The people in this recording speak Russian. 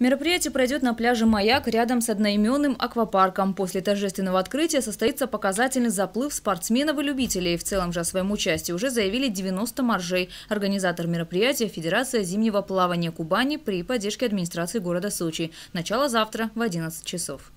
Мероприятие пройдет на пляже «Маяк» рядом с одноименным аквапарком. После торжественного открытия состоится показательный заплыв спортсменов и любителей. В целом же о своем участии уже заявили 90 моржей. Организатор мероприятия – Федерация зимнего плавания Кубани при поддержке администрации города Сочи. Начало завтра в 11 часов.